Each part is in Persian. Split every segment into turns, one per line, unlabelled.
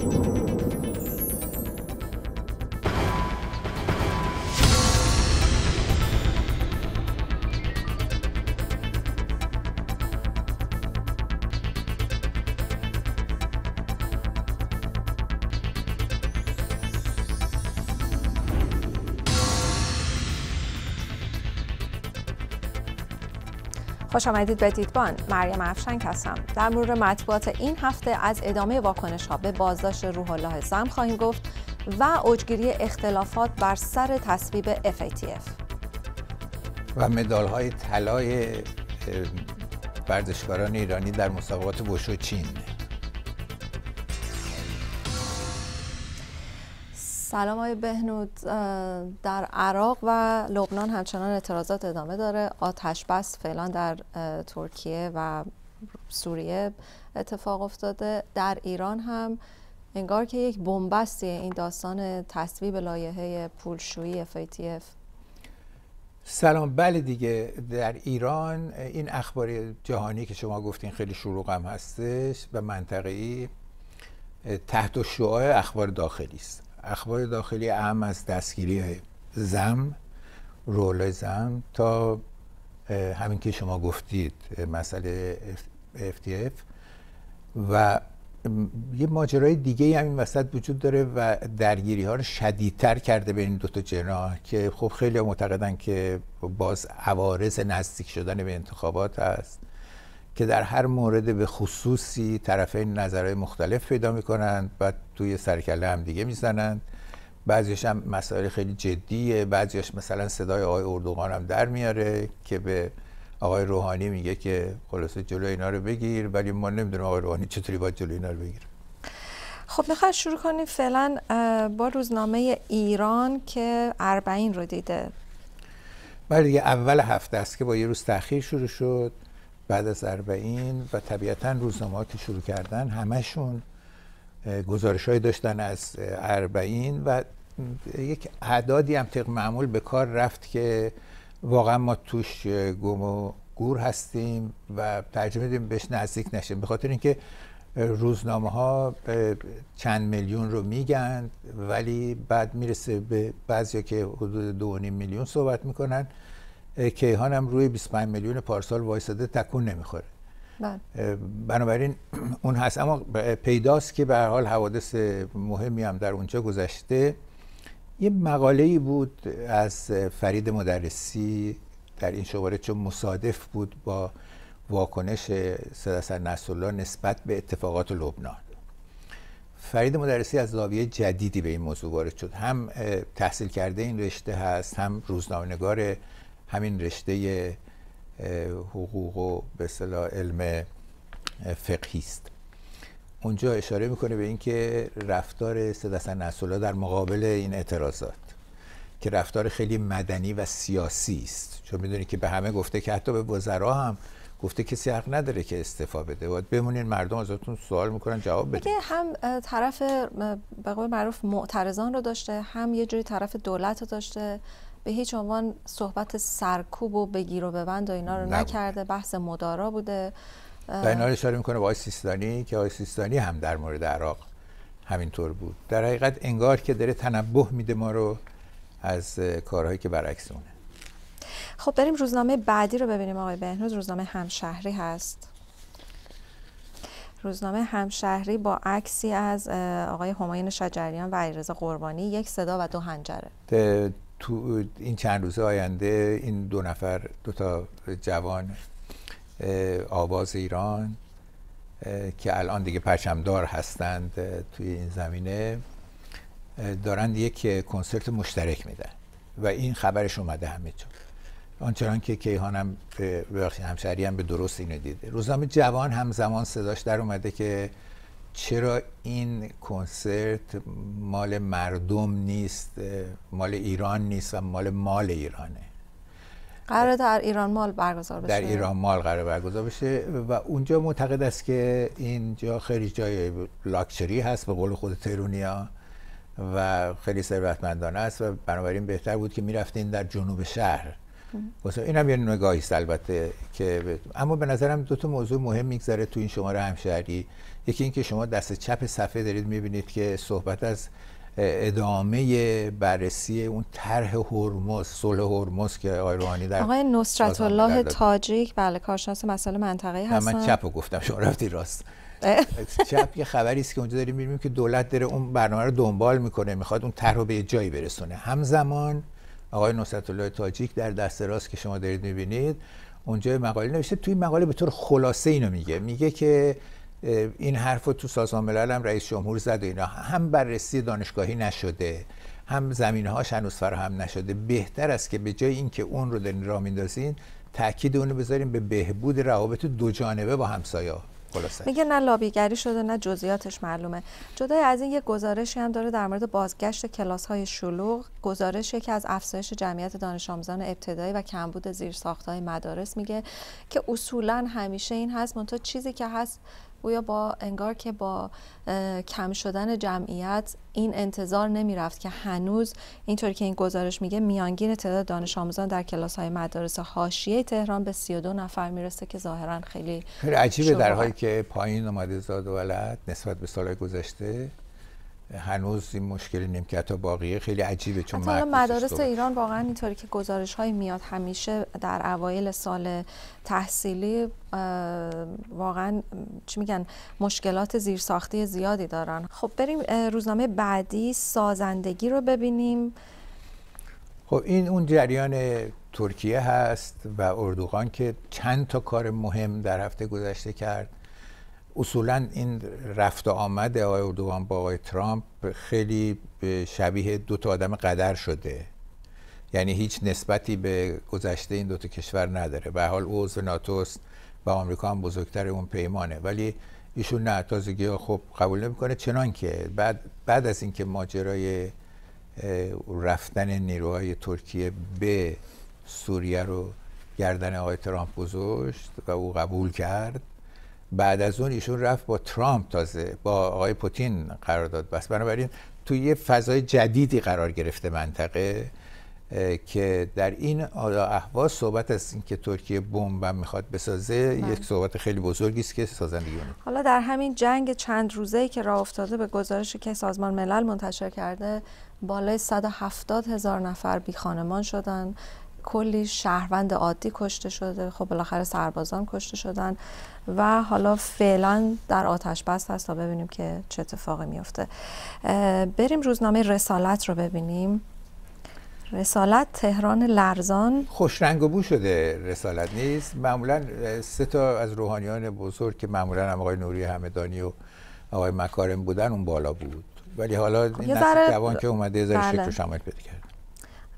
Música خوش آمدید به دیدبان مریم افشنگ هستم در مورد مطبوعات این هفته از ادامه واکنش ها به بازداشت روح الله زم خواهیم گفت و اوجگیری اختلافات بر سر تصویب FATF
و مدال های طلای ورزشکاران ایرانی در مسابقات وشو چین
سلام های بهنود در عراق و لبنان همچنان اعتراضات ادامه داره آتش بس فعلا در ترکیه و سوریه اتفاق افتاده در ایران هم انگار که یک بنبستی این داستان تصویب لایحه پولشویی FATF
سلام بله دیگه در ایران این اخبار جهانی که شما گفتین خیلی شروع هم هستش و منطقه‌ای تحت شعاع اخبار داخلی است اخبار داخلی اهم از دستگیری زم رول زم تا همین که شما گفتید مسئله FTF و یه ماجرای دیگه هم این وسط وجود داره و درگیری ها رو شدیدتر کرده بین این دوتا جناح که خب خیلی معتقدن که باز عوارز نزدیک شدن به انتخابات هست که در هر مورد به خصوصی طرفین نظرهای مختلف پیدا میکنند و توی سرکله هم دیگه میزنند بعضیش هم مسائل خیلی جدیه بعضیش مثلا صدای آقای اردوغان هم در میاره که به آقای روحانی میگه که خلاصه جلو اینا رو بگیر ولی ما نمیدونم آقای روحانی چطوری باید جلو اینا رو بگیره
خب میخواد شروع کنیم فعلا با روزنامه ایران که اربعین رو دیده
بله اول هفته است که با یه روز تاخیر شروع شد بعد از اربعین و طبیعتا روزنامه که شروع کردن همشون گزارش داشتن از اربعین و یک اعدادی هم طبق معمول به کار رفت که واقعا ما توش گم و گور هستیم و ترجمه دیم بهش نزدیک نشیم به خاطر اینکه روزنامه ها چند میلیون رو میگن ولی بعد میرسه به بعضی که حدود دو میلیون صحبت میکنن کیهان هم روی 25 میلیون پارسال وایساده تکون نمیخوره بله. بنابراین اون هست اما پیداست که به حال حوادث مهمی هم در اونجا گذشته یه مقاله ای بود از فرید مدرسی در این شماره چون مصادف بود با واکنش سدسر نصرالله نسبت به اتفاقات لبنان فرید مدرسی از زاویه جدیدی به این موضوع وارد شد هم تحصیل کرده این رشته هست هم روزنامه‌نگار همین رشته حقوق و به صلاح علم فقهی است اونجا اشاره میکنه به اینکه رفتار سید حسن نصرالله در مقابل این اعتراضات که رفتار خیلی مدنی و سیاسی است چون میدونی که به همه گفته که حتی به وزرا هم گفته کسی حق نداره که استفا بده باید بمونین مردم ازتون سوال میکنن جواب بده بله،
هم طرف به قول معروف معترضان رو داشته هم یه جوری طرف دولت رو داشته به هیچ عنوان صحبت سرکوب و بگیر و ببند و اینا رو نکرده بحث مدارا بوده و اینا رو
اشاره میکنه با آقای سیستانی که آقای سیستانی هم در مورد عراق همینطور بود در حقیقت انگار که داره تنبه میده ما رو از کارهایی که برعکس اونه
خب بریم روزنامه بعدی رو ببینیم آقای بهنوز روزنامه همشهری هست روزنامه همشهری با عکسی از آقای هماین شجریان و علیرضا قربانی یک صدا و دو هنجره
تو این چند روز آینده این دو نفر دو تا جوان آواز ایران که الان دیگه پرچمدار هستند توی این زمینه دارند یک کنسرت مشترک میدن و این خبرش اومده همه جا آنچنان که کیهان هم همشری هم به درست اینو دیده روزنامه جوان همزمان صداش در اومده که چرا این کنسرت مال مردم نیست مال ایران نیست و مال مال ایرانه
قرار در ایران مال برگزار بشه در ایران
مال قرار برگزار بشه و اونجا معتقد است که اینجا خیلی جای لاکچری هست به قول خود ترونیا و خیلی ثروتمندانه است و بنابراین بهتر بود که میرفتین در جنوب شهر این هم یه نگاهی البته که اما به نظرم دو تا موضوع مهم میگذره تو این شماره همشهری یکی اینکه شما دست چپ صفحه دارید میبینید که صحبت از ادامه بررسی اون طرح هرمز صلح هرمز که آقای روحانی در آقای نصرت الله
تاجیک بله کارشناس مسائل منطقه‌ای هستن من چپ
گفتم شما رفتی راست چپ یه خبری است که اونجا داریم میبینیم که دولت داره اون برنامه رو دنبال میکنه میخواد اون طرح رو به یه جایی برسونه همزمان آقای نصرت الله تاجیک در دست راست که شما دارید میبینید اونجا مقاله نوشته توی مقاله به طور خلاصه اینو میگه میگه که این حرف رو تو سازمان ملل هم رئیس جمهور زد و اینا هم بررسی دانشگاهی نشده هم زمینه هاش هنوز فراهم نشده بهتر است که به جای اینکه اون رو دارین راه میندازین تاکید اون رو بذاریم به بهبود روابط دو جانبه با همسایه خلاصه
میگه نه لابیگری شده نه جزئیاتش معلومه جدای از این یه گزارشی هم داره در مورد بازگشت کلاس های شلوغ گزارشی که از افزایش جمعیت دانش آموزان ابتدایی و کمبود زیرساخت های مدارس میگه که اصولا همیشه این هست منتها چیزی که هست گویا با انگار که با کم شدن جمعیت این انتظار نمی رفت که هنوز اینطوری که این گزارش میگه میانگین تعداد دانش آموزان در کلاس های مدارس حاشیه تهران به 32 نفر میرسه که ظاهرا خیلی خیلی عجیبه درهایی
که پایین اومده زاد و ولد نسبت به سالهای گذشته هنوز این مشکل که تا باقیه خیلی عجیبه چون حتی مدارس
ایران واقعا اینطوری که گزارش های میاد همیشه در اوایل سال تحصیلی واقعا چی میگن مشکلات زیرساختی زیادی دارن خب بریم روزنامه بعدی سازندگی رو ببینیم
خب این اون جریان ترکیه هست و اردوغان که چند تا کار مهم در هفته گذشته کرد اصولا این رفت آمد آقای اردوان با آقای ترامپ خیلی شبیه دو تا آدم قدر شده یعنی هیچ نسبتی به گذشته این دوتا کشور نداره به حال او عضو ناتوست و آمریکا هم بزرگتر اون پیمانه ولی ایشون نه تازگی خب قبول نمیکنه چنان که بعد, بعد از اینکه ماجرای رفتن نیروهای ترکیه به سوریه رو گردن آقای ترامپ گذاشت و او قبول کرد بعد از اون ایشون رفت با ترامپ تازه با آقای پوتین قرار داد بست بنابراین توی یه فضای جدیدی قرار گرفته منطقه که در این احواز صحبت از اینکه ترکیه بمب میخواد بسازه من. بله. یک صحبت خیلی بزرگی است که سازندگی
حالا در همین جنگ چند روزه که راه افتاده به گزارش که سازمان ملل منتشر کرده بالای 170 هزار نفر بی خانمان شدن کلی شهروند عادی کشته شده خب بالاخره سربازان کشته شدن و حالا فعلا در آتش بست هست تا ببینیم که چه اتفاقی میفته بریم روزنامه رسالت رو ببینیم رسالت تهران لرزان
خوش رنگ و بو شده رسالت نیست معمولا سه تا از روحانیان بزرگ که معمولا هم آقای نوری همدانی و آقای مکارم بودن اون بالا بود ولی حالا خب، این نسل جوان که اومده یه ذره بله. کرد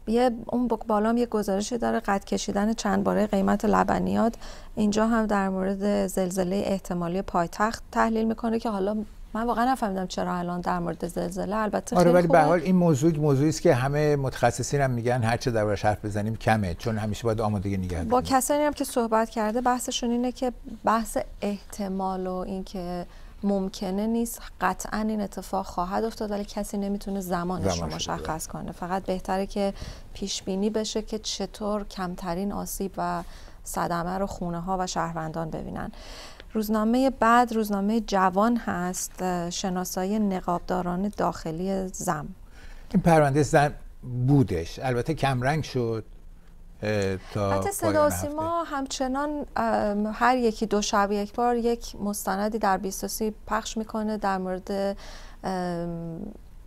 یه اون هم یه گزارشی داره قد کشیدن چند باره قیمت لبنیات اینجا هم در مورد زلزله احتمالی پایتخت تحلیل میکنه که حالا من واقعا نفهمیدم چرا الان در مورد زلزله البته آره ولی به حال این
موضوع موضوعی است که همه متخصصین هم میگن هر چه دربارش حرف بزنیم کمه چون همیشه باید آمادگی نگه با
کسانی هم که صحبت کرده بحثشون اینه که بحث احتمال و اینکه ممکنه نیست قطعا این اتفاق خواهد افتاد ولی کسی نمیتونه زمانش رو مشخص کنه فقط بهتره که پیش بینی بشه که چطور کمترین آسیب و صدمه رو خونه ها و شهروندان ببینن روزنامه بعد روزنامه جوان هست شناسایی نقابداران داخلی زم
این پرونده زم بودش البته کمرنگ شد تا حتی ما
سیما همچنان هر یکی دو شب یک بار یک مستندی در بیستاسی پخش میکنه در مورد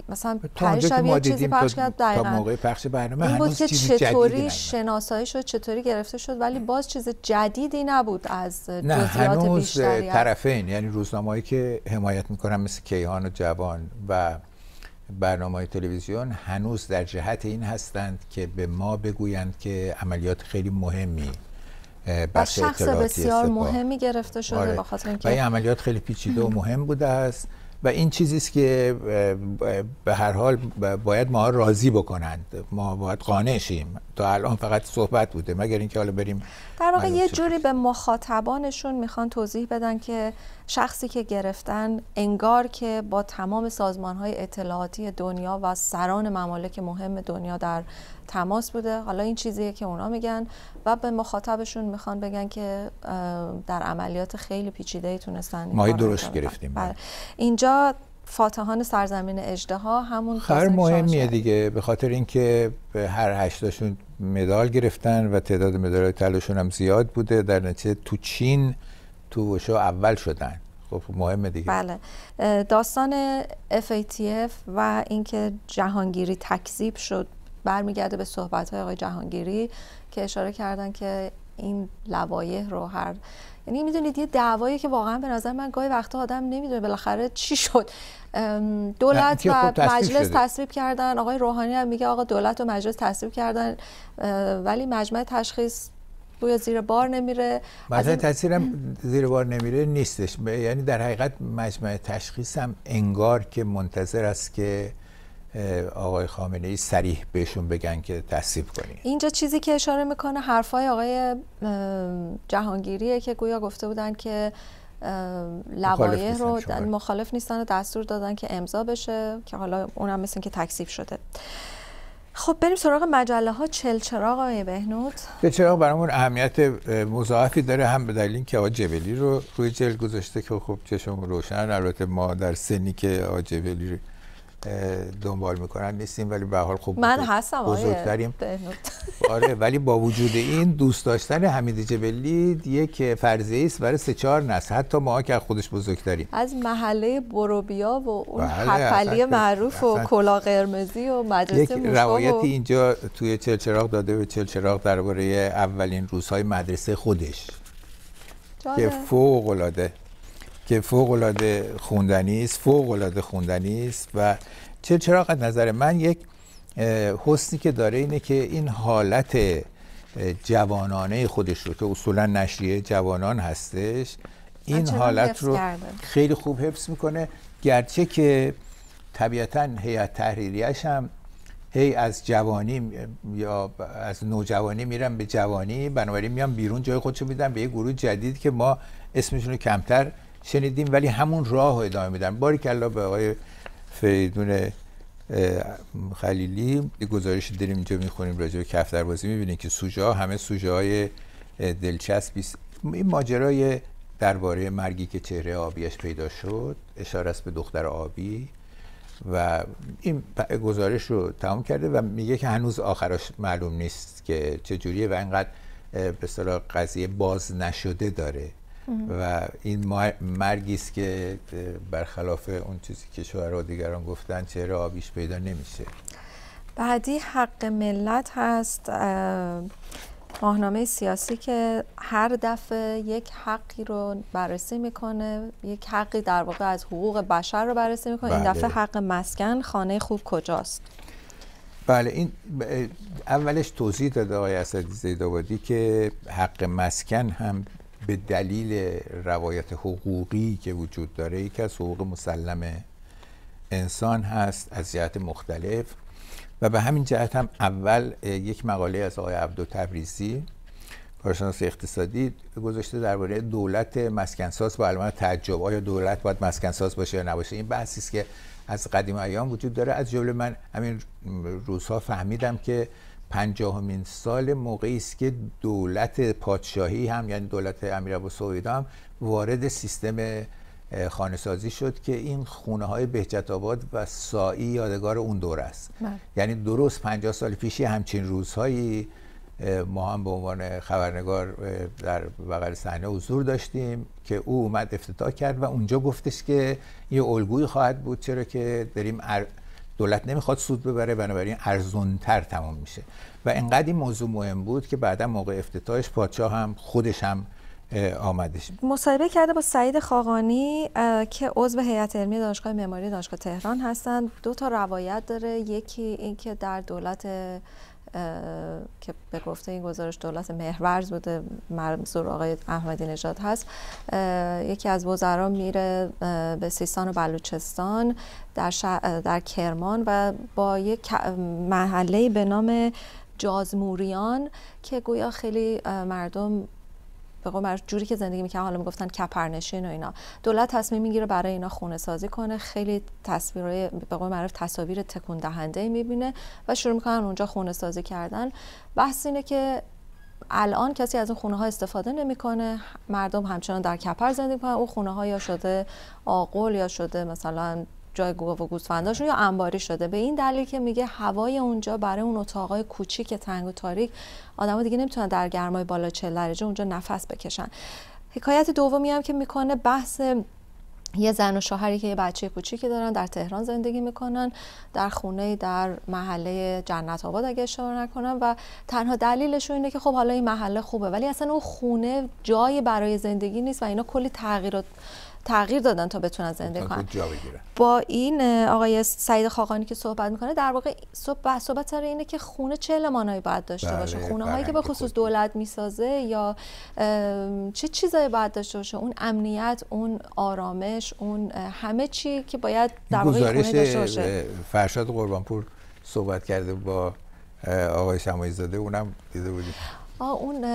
مثلا پری شب چیزی پخش کرد دقیقا موقع
پخش برنامه این بود که چطوری
شناسایی شد چطوری گرفته شد ولی باز چیز جدیدی نبود از نه هنوز طرفین
یعنی روزنامه‌ای که حمایت میکنن مثل کیهان و جوان و برنامه تلویزیون هنوز در جهت این هستند که به ما بگویند که عملیات خیلی مهمی بخش شخص بسیار مهمی
گرفته شده آره. بخاطر اینکه این
عملیات خیلی پیچیده و مهم بوده است و این چیزی است که به هر حال باید ما راضی بکنند ما باید قانع شیم تا الان فقط صحبت بوده مگر اینکه حالا بریم
در واقع یه جوری به مخاطبانشون میخوان توضیح بدن که شخصی که گرفتن انگار که با تمام سازمان های اطلاعاتی دنیا و سران ممالک مهم دنیا در تماس بوده حالا این چیزیه که اونا میگن و به مخاطبشون میخوان بگن که در عملیات خیلی پیچیده ای تونستن ما درست گرفتیم بله. اینجا فاتحان سرزمین اجده ها همون خیلی مهمیه
دیگه به خاطر اینکه هر هشتاشون مدال گرفتن و تعداد مدال تلاشون هم زیاد بوده در نتیجه تو چین تو وشو اول شدن خب مهمه دیگه بله
داستان FATF و اینکه جهانگیری تکذیب شد برمیگرده به صحبت های آقای جهانگیری که اشاره کردن که این لوایح رو هر یعنی میدونید یه دعوایی که واقعا به نظر من گاهی وقتا آدم نمیدونه بالاخره چی شد دولت خب و مجلس تصویب کردن آقای روحانی هم میگه آقا دولت و مجلس تصویب کردن ولی مجمع تشخیص بویا زیر بار نمیره مجمع
این... هم زیر بار نمیره نیستش یعنی در حقیقت مجمع تشخیص هم انگار که منتظر است که آقای خامنه ای سریح بهشون بگن که تصیب
کنید اینجا چیزی که اشاره میکنه حرفای آقای جهانگیریه که گویا گفته بودن که لوایح رو مخالف نیستن و دستور دادن که امضا بشه که حالا اونم مثل که تکسیب شده خب بریم سراغ مجله ها چل چراغ آقای بهنود
چل چراغ برامون اهمیت مضاعفی داره هم به دلیل اینکه جبلی رو روی جل گذاشته که خب چشم روشن البته ما در سنی که آقا جبلی دنبال میکنن نیستیم ولی به حال خوب من هستم بزرگتریم آره ولی با وجود این دوست داشتن حمید جبلی یک فرضیه است برای سه چهار نسل حتی ما که از خودش بزرگتریم
از محله بروبیا و اون حفلی بله، معروف و کلا قرمزی و مدرسه یک روایت
اینجا توی چلچراغ داده به چلچراغ درباره اولین روزهای مدرسه خودش که فوق العاده که فوق العاده خوندنی است فوق العاده خوندنی است و چه قد نظر من یک حسنی که داره اینه که این حالت جوانانه خودش رو که اصولا نشریه جوانان هستش این حالت رو خیلی خوب حفظ میکنه گرچه که طبیعتا هیئت تحریریش هم هی از جوانی یا از نوجوانی میرم به جوانی بنابراین میام بیرون جای خودشو میدم به یه گروه جدید که ما اسمشون رو کمتر شنیدیم ولی همون راه ادامه میدن باری کلا به آقای فریدون خلیلی گزارش داریم اینجا میخونیم راجع به کفتربازی میبینیم که سوژه همه سوژه های دلچسبی این ماجرای درباره مرگی که چهره آبیش پیدا شد اشاره است به دختر آبی و این گزارش رو تمام کرده و میگه که هنوز آخرش معلوم نیست که چجوریه و اینقدر به قضیه باز نشده داره و این مرگی است که برخلاف اون چیزی که شوهر و دیگران گفتن چهره آبیش پیدا نمیشه
بعدی حق ملت هست ماهنامه سیاسی که هر دفعه یک حقی رو بررسی میکنه یک حقی در واقع از حقوق بشر رو بررسی میکنه این بله. دفعه حق مسکن خانه خوب کجاست
بله این اولش توضیح داده آقای اسدی زیدآبادی که حق مسکن هم به دلیل روایت حقوقی که وجود داره یکی از حقوق مسلم انسان هست از جهت مختلف و به همین جهت هم اول یک مقاله از آقای عبدو تبریزی کارشناس اقتصادی گذاشته درباره دولت مسکنساز با علمان تعجب آیا دولت باید مسکنساز باشه یا نباشه این بحثی است که از قدیم ایام وجود داره از جمله من همین روزها فهمیدم که پنجاهمین سال موقعی است که دولت پادشاهی هم یعنی دولت امیر سویدا هم وارد سیستم خانه سازی شد که این خونه های بهجت آباد و سایی یادگار اون دور است بله. یعنی درست 50 سال پیشی همچین روزهایی ما هم به عنوان خبرنگار در بغل صحنه حضور داشتیم که او اومد افتتاح کرد و اونجا گفتش که یه الگویی خواهد بود چرا که داریم دولت نمیخواد سود ببره بنابراین تر تمام میشه و انقدر این موضوع مهم بود که بعدا موقع افتتاحش پادشاه هم خودش هم آمدش
مصاحبه کرده با سعید خاقانی که عضو هیئت علمی دانشگاه معماری دانشگاه تهران هستند دو تا روایت داره یکی اینکه در دولت که به گفته این گزارش دولت مهرورز بوده منظور آقای احمدی نژاد هست یکی از وزرا میره به سیستان و بلوچستان در, در کرمان و با یک محله به نام جازموریان که گویا خیلی مردم به خب قول جوری که زندگی میکنن حالا میگفتن کپرنشین و اینا دولت تصمیم میگیره برای اینا خونه سازی کنه خیلی تصویر به قول تصاویر تکون دهنده میبینه و شروع میکنن اونجا خونه سازی کردن بحث اینه که الان کسی از اون خونه ها استفاده نمیکنه مردم همچنان در کپر زندگی میکنن اون خونه ها یا شده آقل یا شده مثلا جای و گوسفنداشون یا انباری شده به این دلیل که میگه هوای اونجا برای اون اتاقای کوچیک تنگ و تاریک آدمو دیگه نمیتونن در گرمای بالا 40 درجه اونجا نفس بکشن حکایت دومی هم که میکنه بحث یه زن و شوهری که یه بچه کوچیکی دارن در تهران زندگی میکنن در خونه در محله جنت آباد اگه اشتباه نکنم و تنها دلیلش اینه که خب حالا این محله خوبه ولی اصلا اون خونه جای برای زندگی نیست و اینا کلی تغییرات تغییر دادن تا بتونن زنده کنن با این آقای سعید خاقانی که صحبت میکنه در واقع صحبت صحبت اینه که خونه چه المانایی باید داشته بله، باشه خونه هایی بله، که به خب، خصوص خب. دولت میسازه یا چه چیزایی باید داشته باشه اون امنیت اون آرامش اون همه چی که باید در واقع خونه داشته باشه
فرشاد قربانپور صحبت کرده با آقای شمایی اونم دیده
اون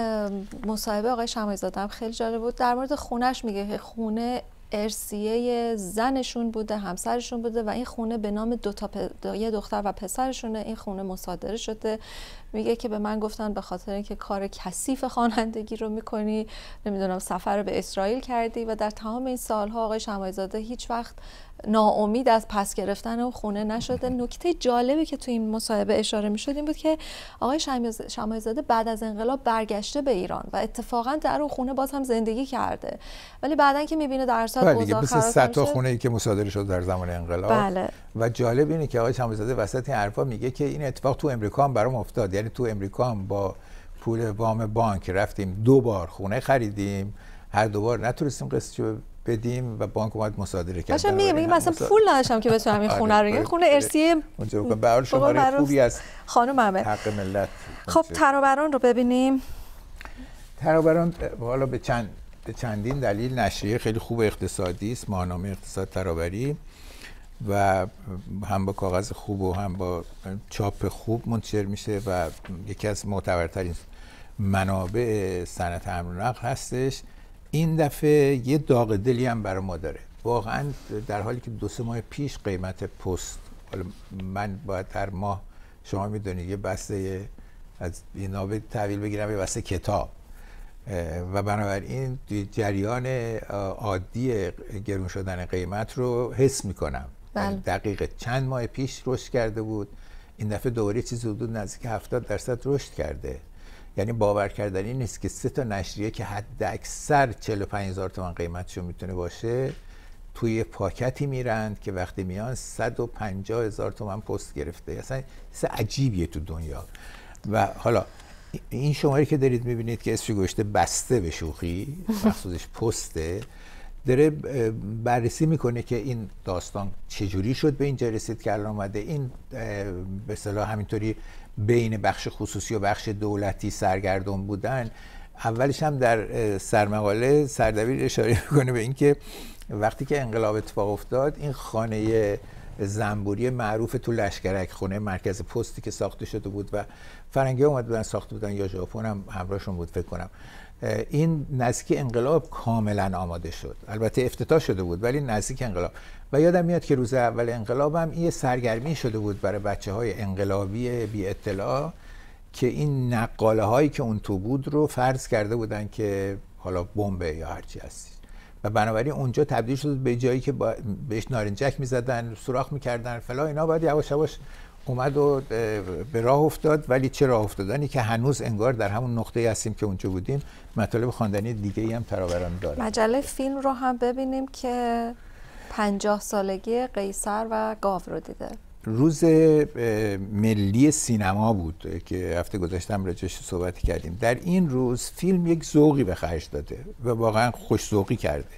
مصاحبه آقای شمایزاده هم خیلی جالب بود در مورد خونش میگه خونه ارسیه زنشون بوده همسرشون بوده و این خونه به نام دو تا یه دختر و پسرشونه این خونه مصادره شده میگه که به من گفتن به خاطر اینکه کار کثیف خوانندگی رو میکنی نمیدونم سفر رو به اسرائیل کردی و در تمام این سالها آقای شمایزاده هیچ وقت ناامید از پس گرفتن و خونه نشده نکته جالبی که تو این مصاحبه اشاره می‌شد این بود که آقای شمایزاده بعد از انقلاب برگشته به ایران و اتفاقا در اون خونه باز هم زندگی کرده ولی بعدا که میبینه در سال اوضاع بله مثل ستا خونه ای
که مصادره شد در زمان انقلاب بله. و جالب اینه که آقای شمایزاده وسط این حرفا میگه که این اتفاق تو امریکا هم برام افتاد یعنی تو امریکا هم با پول وام بانک رفتیم دو بار خونه خریدیم هر دوبار نتونستیم قسطش بدیم و بانک اومد مصادره کرد باشه میگم میگم مثلا پول
نداشتم که بتونم این آره، خونه رو خونه ارسیه اونجا بگم به شماره خوبی از خانم همه حق ملت خب ترابران رو ببینیم
ترابران حالا به چند چندین دلیل نشریه خیلی خوب اقتصادی است ماهنامه اقتصاد ترابری و هم با کاغذ خوب و هم با چاپ خوب منتشر میشه و یکی از معتبرترین منابع سنت حمل هستش این دفعه یه داغ دلی هم برای ما داره واقعا در حالی که دو سه ماه پیش قیمت پست حالا من باید هر ماه شما میدونید یه بسته از اینا به تحویل بگیرم یه بسته کتاب و بنابراین جریان عادی گرون شدن قیمت رو حس میکنم بله. دقیقه چند ماه پیش رشد کرده بود این دفعه دوباره چیزی حدود نزدیک 70 درصد رشد کرده یعنی باور کردنی نیست که سه تا نشریه که حد اکثر 45 هزار تومن قیمتشون میتونه باشه توی پاکتی میرند که وقتی میان 150 هزار تومن پست گرفته اصلا سه عجیبیه تو دنیا و حالا این شماره که دارید میبینید که اسمش گوشته بسته به شوخی مخصوصش پسته داره بررسی میکنه که این داستان چجوری شد به اینجا رسید که الان اومده این به صلاح همینطوری بین بخش خصوصی و بخش دولتی سرگردان بودن اولش هم در سرمقاله سردبیر اشاره میکنه به اینکه وقتی که انقلاب اتفاق افتاد این خانه زنبوری معروف تو لشکرک خونه مرکز پستی که ساخته شده بود و فرنگی اومد بودن ساخته بودن یا ژاپن هم همراهشون بود فکر کنم این نزدیک انقلاب کاملا آماده شد البته افتتاح شده بود ولی نزدیک انقلاب و یادم میاد که روز اول انقلاب هم یه سرگرمی شده بود برای بچه های انقلابی بی اطلاع که این نقاله هایی که اون تو بود رو فرض کرده بودن که حالا بمب یا هرچی هستی و بنابراین اونجا تبدیل شد به جایی که بهش نارنجک میزدن سوراخ میکردن فلا اینا باید یواش یواش اومد و به راه افتاد ولی چه راه افتادنی که هنوز انگار در همون نقطه هستیم که اونجا بودیم مطالب خواندنی دیگه ای هم تراورم داره
مجله فیلم رو هم ببینیم که پنجاه سالگی قیصر و گاو رو دیده
روز ملی سینما بود که هفته گذاشتم چش صحبت کردیم در این روز فیلم یک ذوقی به خرج داده و واقعا خوش ذوقی کرده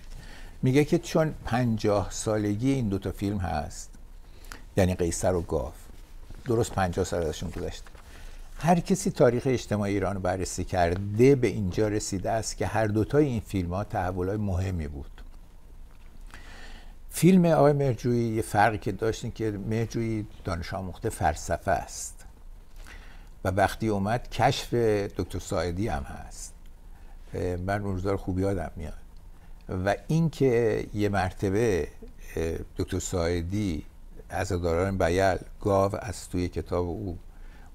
میگه که چون پنجاه سالگی این دوتا فیلم هست یعنی قیصر و گاو درست 50 سال ازشون گذشته هر کسی تاریخ اجتماعی ایران بررسی کرده به اینجا رسیده است که هر دوتای این فیلم ها تحول های مهمی بود فیلم آقای مرجویی یه فرقی که داشتین که مرجویی دانش آموخته فلسفه است و وقتی اومد کشف دکتر ساعدی هم هست من اون روزا خوب یادم میاد و اینکه یه مرتبه دکتر ساعدی ازاداران بیل گاو از توی کتاب او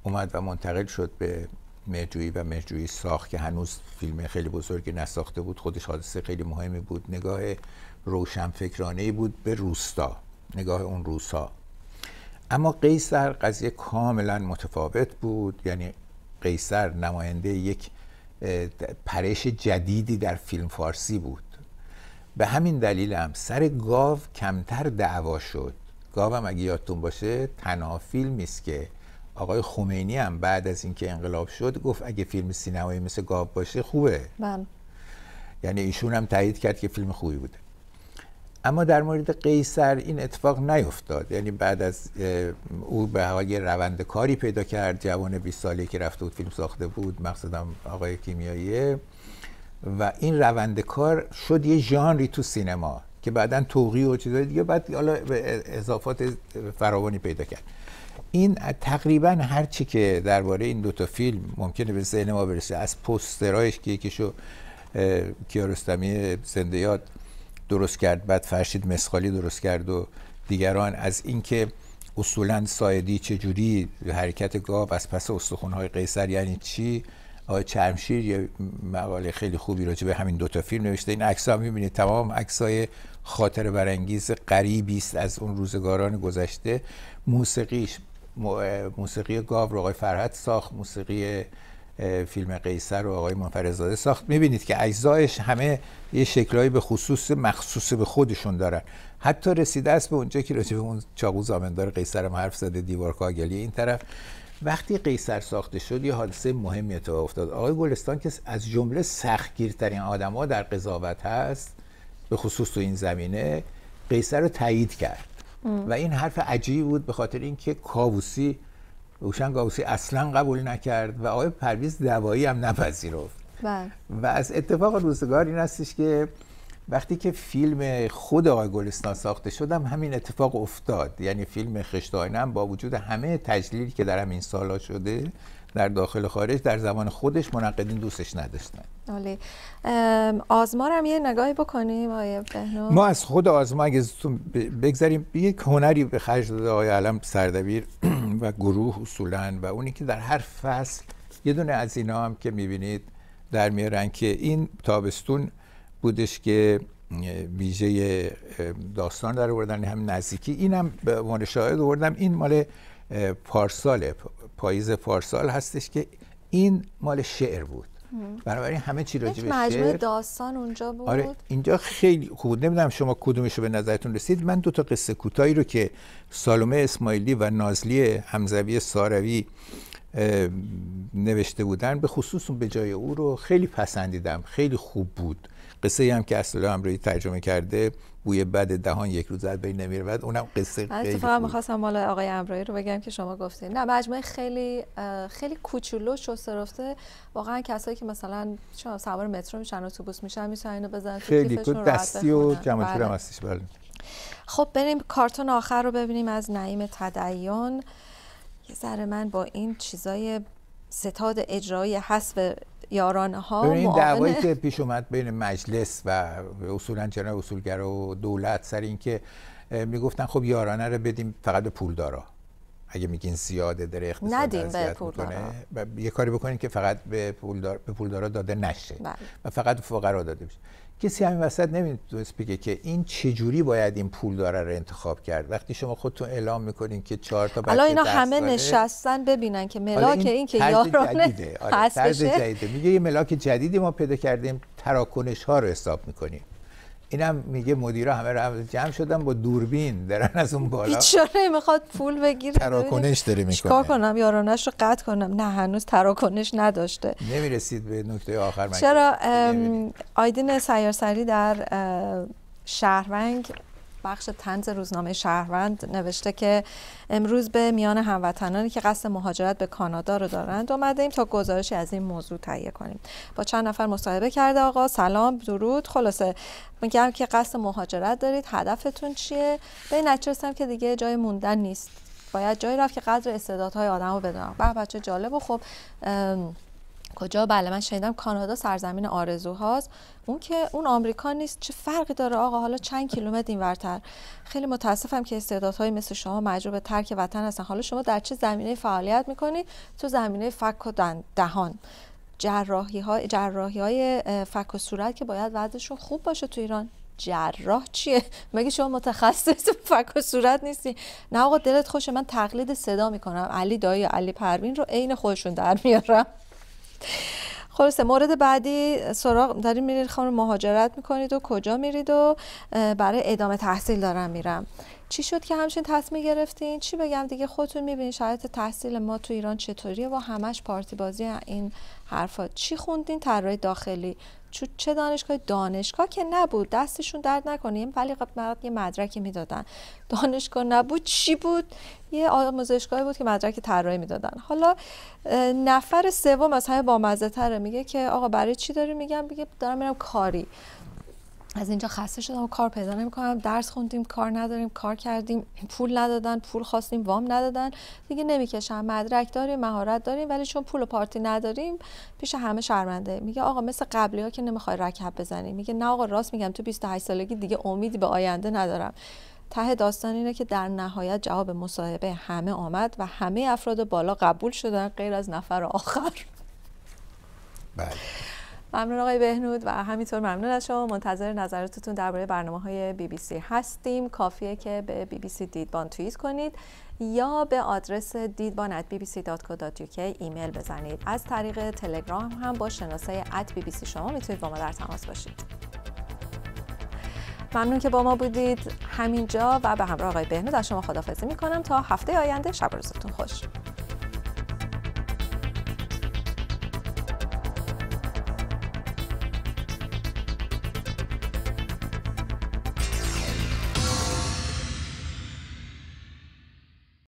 اومد و منتقل شد به مرجویی و مرجویی ساخت که هنوز فیلم خیلی بزرگی نساخته بود خودش حادثه خیلی مهمی بود نگاه روشنفکرانه بود به روستا نگاه اون روسا اما قیصر قضیه کاملا متفاوت بود یعنی قیصر نماینده یک پرش جدیدی در فیلم فارسی بود به همین دلیل هم سر گاو کمتر دعوا شد گاوم اگه یادتون باشه تنها فیلمی است که آقای خمینی هم بعد از اینکه انقلاب شد گفت اگه فیلم سینمایی مثل گاو باشه خوبه بله یعنی ایشون هم تایید کرد که فیلم خوبی بوده اما در مورد قیصر این اتفاق نیفتاد یعنی بعد از او به یه روند کاری پیدا کرد جوان 20 ساله که رفته بود فیلم ساخته بود مقصدم آقای کیمیاییه و این روند کار شد یه ژانری تو سینما که بعدا توقی و چیزهای دیگه بعد حالا اضافات فراوانی پیدا کرد این تقریبا هر چی که درباره این دوتا فیلم ممکنه به ذهن ما برسه از پوسترایش که یکیشو کیارستمی زنده درست کرد بعد فرشید مسخالی درست کرد و دیگران از اینکه اصولا سایدی چجوری حرکت گاو از پس استخونهای قیصر یعنی چی آقای چرمشیر یه مقاله خیلی خوبی راجع به همین دوتا فیلم نوشته این عکس ها میبینید تمام عکس های خاطر برانگیز غریبی است از اون روزگاران گذشته موسیقیش موسیقی گاو رو آقای فرهد ساخت موسیقی فیلم قیصر رو آقای منفرزاده ساخت میبینید که اجزایش همه یه شکلهایی به خصوص مخصوص به خودشون دارن حتی رسیده است به اونجا که راجع به اون چاقو زامندار قیصر هم حرف زده دیوار کاگلی این طرف وقتی قیصر ساخته شد یه حادثه مهمی اتفاق افتاد آقای گلستان که از جمله سختگیرترین آدما در قضاوت هست به خصوص تو این زمینه قیصر رو تایید کرد و این حرف عجیبی بود به خاطر اینکه کاووسی روشن کاووسی اصلا قبول نکرد و آقای پرویز دوایی هم نپذیرفت بله. و از اتفاق روزگار این هستش که وقتی که فیلم خود آقای گلستان ساخته شدم همین اتفاق افتاد یعنی فیلم خشت با وجود همه تجلیلی که در همین سالا شده در داخل خارج در زمان خودش منقدین دوستش نداشتن
عالی آزما هم یه نگاهی بکنیم آیه بهنو ما
از خود آزما اگه بگذاریم یک هنری به خرج داده آقای علم سردبیر و گروه اصولا و اونی که در هر فصل یه دونه از اینا هم که میبینید در میارن که این تابستون بودش که ویژه داستان در آوردن هم نزدیکی اینم به عنوان شاهد آوردم این مال پارسال پاییز پارسال هستش که این مال شعر بود بنابراین همه چی راجع به مجموعه
داستان اونجا آره، بود آره
اینجا خیلی خوب نمیدونم شما کدومش رو به نظرتون رسید من دو تا قصه کوتاهی رو که سالومه اسماعیلی و نازلی حمزوی ساروی نوشته بودن به خصوص به جای او رو خیلی پسندیدم خیلی خوب بود قصه هم که اصلا روی ترجمه کرده بوی بد دهان یک روز از بین نمیره بعد اونم قصه من اتفاقا
میخواستم مال آقای امرایی رو بگم که شما گفتین نه مجموعه خیلی خیلی کوچولو شسته رفته واقعا کسایی که مثلا شما سوار مترو میشن اتوبوس میشن میتونن اینو بزنن خیلی تو دستی و جمع هم بله. هستش بله خب بریم کارتون آخر رو ببینیم از نعیم تدین یه ذره من با این چیزای ستاد اجرایی حسب یارانه ها این دعوایی که
پیش اومد بین مجلس و اصولا جناب اصولگرا و دولت سر اینکه میگفتن خب یارانه رو بدیم فقط به پولدارا اگه میگین زیاده داره اقتصاد ندیم به پولدارا و یه کاری بکنین که فقط به پولدار به پولدارا داده نشه بله. و فقط فقرا داده بشه کسی همین وسط نمیتونست بگه که این چجوری باید این پول داره رو انتخاب کرد وقتی شما خودتون اعلام میکنین که چهار تا بچه اینا همه نشستن
ببینن که ملاک این, که یارانه آره، جدیده.
میگه یه ملاک جدیدی ما پیدا کردیم تراکنش ها رو حساب میکنیم اینم میگه مدیرا همه رو جمع شدن با دوربین دارن از اون بالا
بیچاره میخواد پول بگیره تراکنش داره میکنه چیکار کنم یارانش رو قطع کنم نه هنوز تراکنش نداشته
نمیرسید به نکته آخر چرا
آیدین سیارسری در شهرونگ بخش تنز روزنامه شهروند نوشته که امروز به میان هموطنانی که قصد مهاجرت به کانادا رو دارند اومده ایم تا گزارشی از این موضوع تهیه کنیم با چند نفر مصاحبه کرده آقا سلام درود خلاصه میگم که قصد مهاجرت دارید هدفتون چیه به این نچرسم که دیگه جای موندن نیست باید جایی رفت که قدر استعدادهای آدم رو بدونم به بچه جالب و خب کجا بله من شنیدم کانادا سرزمین آرزوهاست اون که اون آمریکا نیست چه فرقی داره آقا حالا چند کیلومتر ورتر. خیلی متاسفم که استعدادهای مثل شما مجبور به ترک وطن هستن حالا شما در چه زمینه فعالیت میکنید تو زمینه فک و دهان جراحی, ها، جراحی های فک و صورت که باید وضعشون خوب باشه تو ایران جراح چیه مگه شما متخصص فک و صورت نیستی نه آقا دلت خوشه من تقلید صدا میکنم علی دایی علی پروین رو عین خودشون در میارم خلاصه مورد بعدی سراغ داریم میرید خانم مهاجرت میکنید و کجا میرید و برای ادامه تحصیل دارم میرم چی شد که همچین تصمیم گرفتین چی بگم دیگه خودتون میبینید شرایط تحصیل ما تو ایران چطوریه و همش پارتی بازی این حرفا چی خوندین طراحی داخلی چه دانشگاه دانشگاه که نبود دستشون درد نکنیم ولی قبل خب یه مدرکی میدادن دانشگاه نبود چی بود یه آموزشگاهی بود که مدرک طراحی میدادن حالا نفر سوم از همه بامزه تره میگه که آقا برای چی داری میگم میگه دارم میرم کاری از اینجا خسته شدم و کار پیدا نمیکنم درس خوندیم کار نداریم کار کردیم پول ندادن پول خواستیم وام ندادن دیگه نمیکشم مدرک داریم مهارت داریم ولی چون پول و پارتی نداریم پیش همه شرمنده میگه آقا مثل قبلی ها که نمیخوای رکب بزنی میگه نه آقا راست میگم تو 28 سالگی دیگه امیدی به آینده ندارم ته داستان اینه که در نهایت جواب مصاحبه همه آمد و همه افراد بالا قبول شدن غیر از نفر آخر بله ممنون آقای بهنود و همینطور ممنون از شما منتظر نظراتتون درباره برنامه های بی بی سی هستیم کافیه که به بی بی سی دیدبان توییت کنید یا به آدرس دیدبان bbc.co.uk ایمیل بزنید از طریق تلگرام هم با شناسه ات بی شما میتونید با ما در تماس باشید ممنون که با ما بودید همینجا و به همراه آقای بهنود از شما خدافزی میکنم تا هفته آینده شب روزتون خوش